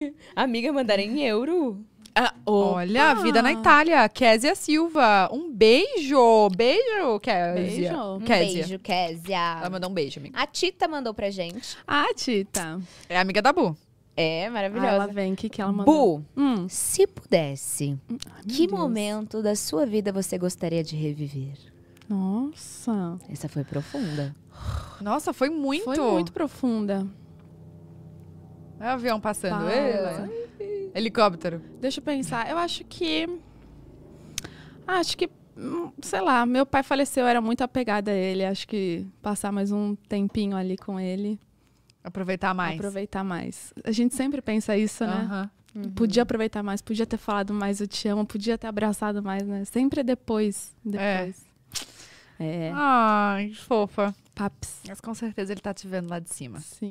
Amiga, mandaram em euro. Ah, olha, vida na Itália. Kézia Silva. Um beijo. Beijo, Kézia. Beijo. Um Kézia. beijo, Kézia. Ela mandou um beijo, amiga. A Tita mandou pra gente. Ah, Tita. É amiga da Bu. É, maravilhosa. Ah, ela vem, o que, que ela mandou? Bu, hum. se pudesse, hum, Ai, que Deus. momento da sua vida você gostaria de reviver? Nossa. Essa foi profunda. Nossa, foi muito. Foi muito profunda. É o avião passando. Ele. Helicóptero. Deixa eu pensar. Eu acho que. Acho que. Hum, sei lá, meu pai faleceu, era muito apegada a ele. Acho que passar mais um tempinho ali com ele. Aproveitar mais. Aproveitar mais. A gente sempre pensa isso, né? Uhum. Uhum. Podia aproveitar mais, podia ter falado mais, eu te amo, podia ter abraçado mais, né? Sempre é depois. Depois. É. é. Ai, fofa. Paps. Mas com certeza ele tá te vendo lá de cima. Sim.